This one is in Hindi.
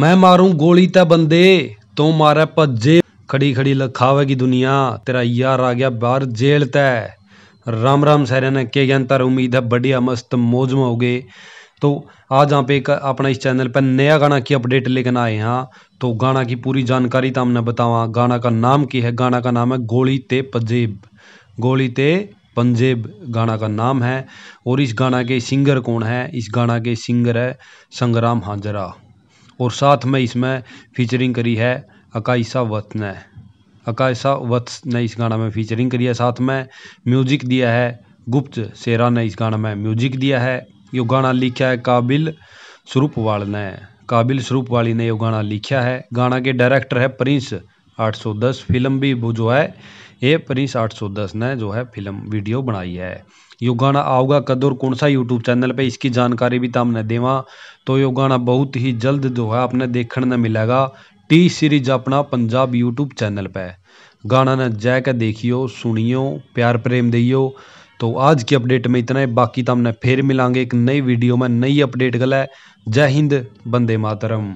मैं मारूं गोली ते बंदे तो मारे भज्जे खड़ी खड़ी लखावेगी दुनिया तेरा यार आ गया बाहर जेल तय राम राम सारे ने के ज्ञानतर उम्मीद है बढ़िया मस्त मौज में हो गए तो आज आप एक अपना इस चैनल पर नया गाना की अपडेट लेकर आए हैं तो गाना की पूरी जानकारी तो हमने बतावा गाना का नाम की है गाना का नाम है गोली ते पंजेब गोली ते पंजेब गाना का नाम है और इस गाना के सिंगर कौन है इस गाना के सिंगर है संग्राम हाजरा और साथ में इसमें फीचरिंग करी है अकाइसा वत्स ने अकाइसा वत्स ने इस गाना में फीचरिंग करी है साथ में म्यूजिक दिया है गुप्त शेरा ने इस गाना में म्यूजिक दिया है यो गाना लिखा है काबिल वाल ने काबिल वाली ने यो गाना लिखा है गाना के डायरेक्टर है प्रिंस 810 फिल्म भी वो जो है ये प्रिंस 810 ने जो है फिल्म वीडियो बनाई है यो गाना कद कदर कौन सा यूट्यूब चैनल पे इसकी जानकारी भी तमने तो देवा तो यो गाना बहुत ही जल्द जो है अपने देखने में मिलेगा टी सीरीज अपना पंजाब यूट्यूब चैनल पे गाना ने जय के देखियो सुनियो प्यार प्रेम दियो तो आज की अपडेट में इतना ही बाकी तो हमने फिर मिलांगे एक नई वीडियो में नई अपडेट गल है जय हिंद बंदे मातरम